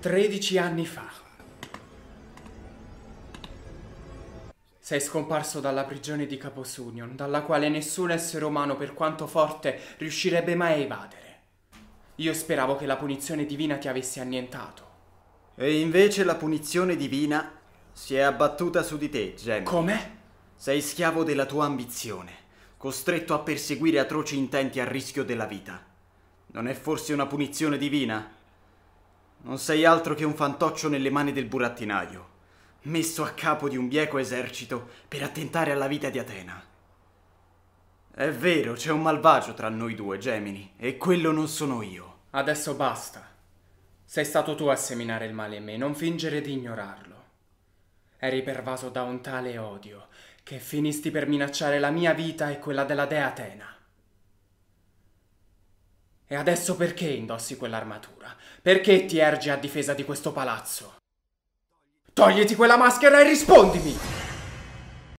13 anni fa. Sei scomparso dalla prigione di Caposunion, dalla quale nessun essere umano, per quanto forte, riuscirebbe mai a evadere. Io speravo che la punizione divina ti avesse annientato. E invece la punizione divina si è abbattuta su di te, Gem. Come? Sei schiavo della tua ambizione, costretto a perseguire atroci intenti a rischio della vita. Non è forse una punizione divina? Non sei altro che un fantoccio nelle mani del burattinaio, messo a capo di un bieco esercito per attentare alla vita di Atena. È vero, c'è un malvagio tra noi due, Gemini, e quello non sono io. Adesso basta. Sei stato tu a seminare il male in me, non fingere di ignorarlo. Eri pervaso da un tale odio che finisti per minacciare la mia vita e quella della dea Atena. E adesso perché indossi quell'armatura? Perché ti ergi a difesa di questo palazzo? Togliti quella maschera e rispondimi!